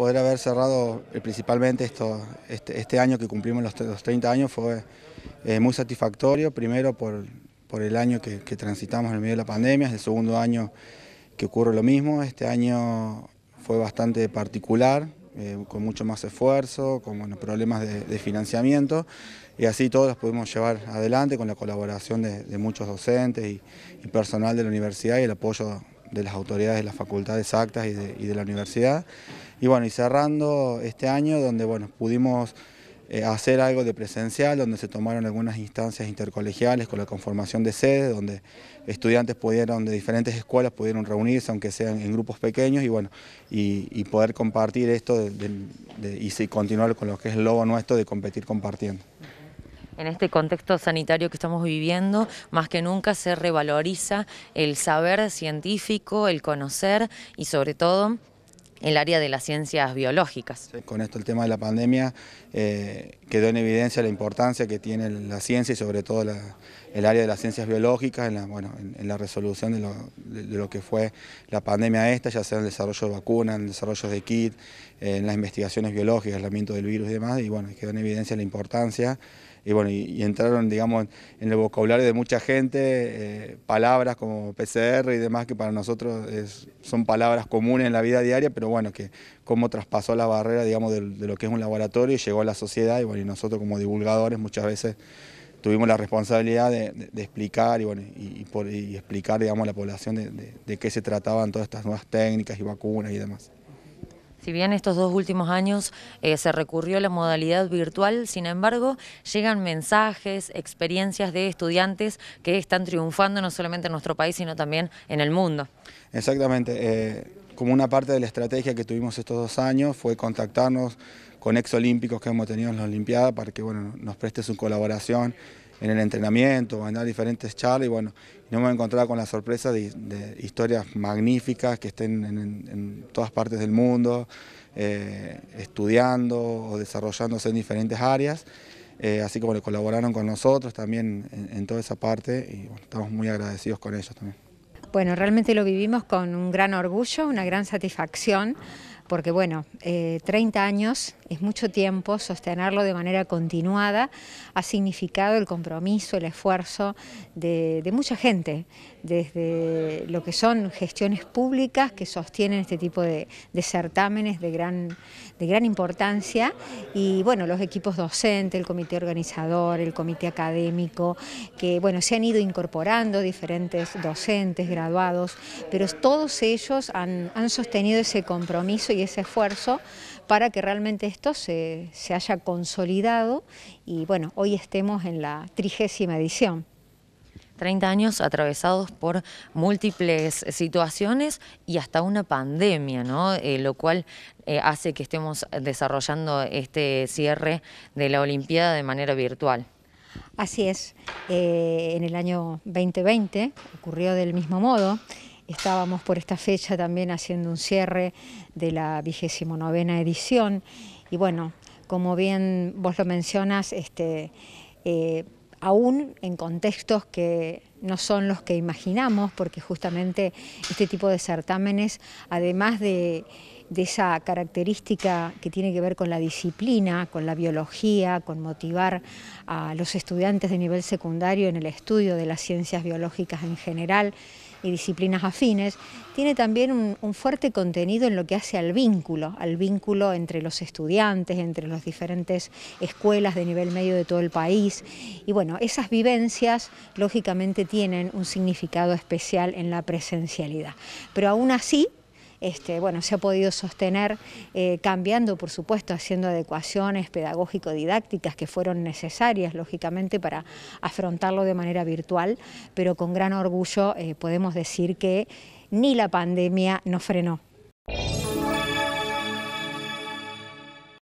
poder haber cerrado eh, principalmente esto, este, este, año que cumplimos los, 30 años fue eh, muy satisfactorio, primero por, el año que, transitamos en medio de la pandemia, es el segundo año que ocurre lo mismo, este año fue bastante particular, eh, con mucho más esfuerzo, con problemas de, financiamiento, y así todos los pudimos llevar adelante con la colaboración de, muchos docentes y, personal de la universidad y el apoyo de las autoridades de las facultades actas y de la universidad. Y bueno, y cerrando este año donde bueno, pudimos eh, hacer algo de presencial, donde se tomaron algunas instancias intercolegiales con la conformación de sedes, donde estudiantes pudieron de diferentes escuelas pudieron reunirse, aunque sean en grupos pequeños, y bueno, y, poder compartir esto y continuar con lo que es el logo nuestro de competir compartiendo en este contexto sanitario que estamos viviendo, más que nunca se revaloriza el saber científico, el conocer y sobre todo en el área de las ciencias biológicas. Con esto el tema de la pandemia eh, quedó en evidencia la importancia que tiene la ciencia y sobre todo el área de las ciencias biológicas en la, bueno, en, la resolución de lo, de, lo, que fue la pandemia esta, ya sea en el desarrollo de vacunas, en el desarrollo de kit, eh, en las investigaciones biológicas, el aislamiento del virus y demás, y bueno, quedó en evidencia la importancia y bueno, y, entraron, digamos, en el vocabulario de mucha gente, eh, palabras como PCR y demás que para nosotros son palabras comunes en la vida diaria, pero bueno, que cómo traspasó la barrera, digamos, de, lo que es un laboratorio y llegó a la sociedad y bueno, y nosotros como divulgadores muchas veces tuvimos la responsabilidad de, explicar y, bueno, y, explicar digamos, a la población de qué se trataban todas estas nuevas técnicas y vacunas y demás. Si bien estos dos últimos años eh, se recurrió a la modalidad virtual, sin embargo, llegan mensajes, experiencias de estudiantes que están triunfando no solamente en nuestro país, sino también en el mundo. Exactamente. Eh, como una parte de la estrategia que tuvimos estos dos años fue contactarnos con exolímpicos que hemos tenido en la Olimpiada para que bueno, nos preste su colaboración en el entrenamiento, en dar diferentes charlas y bueno, no me he encontrado con la sorpresa de, historias magníficas que estén en, todas partes del mundo, eh, estudiando o desarrollándose en diferentes áreas. Eh, así como le colaboraron con nosotros también en, toda esa parte y estamos muy agradecidos con ellos también. Bueno, realmente lo vivimos con un gran orgullo, una gran satisfacción porque bueno, 30 eh, años es mucho tiempo, sostenerlo de manera continuada ha significado el compromiso, el esfuerzo de, mucha gente, desde lo que son gestiones públicas que sostienen este tipo de, certámenes de gran, importancia y bueno, los equipos docentes, el comité organizador, el comité académico, que bueno, se han ido incorporando diferentes docentes, graduados, pero todos ellos han, sostenido ese compromiso ese esfuerzo para que realmente esto se, haya consolidado y bueno, hoy estemos en la trigésima edición. 30 años atravesados por múltiples situaciones y hasta una pandemia, ¿no? Eh, lo cual eh, hace que estemos desarrollando este cierre de la Olimpiada de manera virtual. Así es, eh, en el año 2020 ocurrió del mismo modo, Estábamos por esta fecha también haciendo un cierre de la vigésimo novena edición y bueno, como bien vos lo mencionas, este, eh, aún en contextos que no son los que imaginamos, porque justamente este tipo de certámenes, además de esa característica que tiene que ver con la disciplina, con la biología, con motivar a los estudiantes de nivel secundario en el estudio de las ciencias biológicas en general, y disciplinas afines, tiene también un, fuerte contenido en lo que hace al vínculo, al vínculo entre los estudiantes, entre las diferentes escuelas de nivel medio de todo el país. Y bueno, esas vivencias lógicamente tienen un significado especial en la presencialidad. Pero aún así, este, bueno, se ha podido sostener eh, cambiando, por supuesto, haciendo adecuaciones pedagógico-didácticas que fueron necesarias, lógicamente, para afrontarlo de manera virtual, pero con gran orgullo eh, podemos decir que ni la pandemia nos frenó.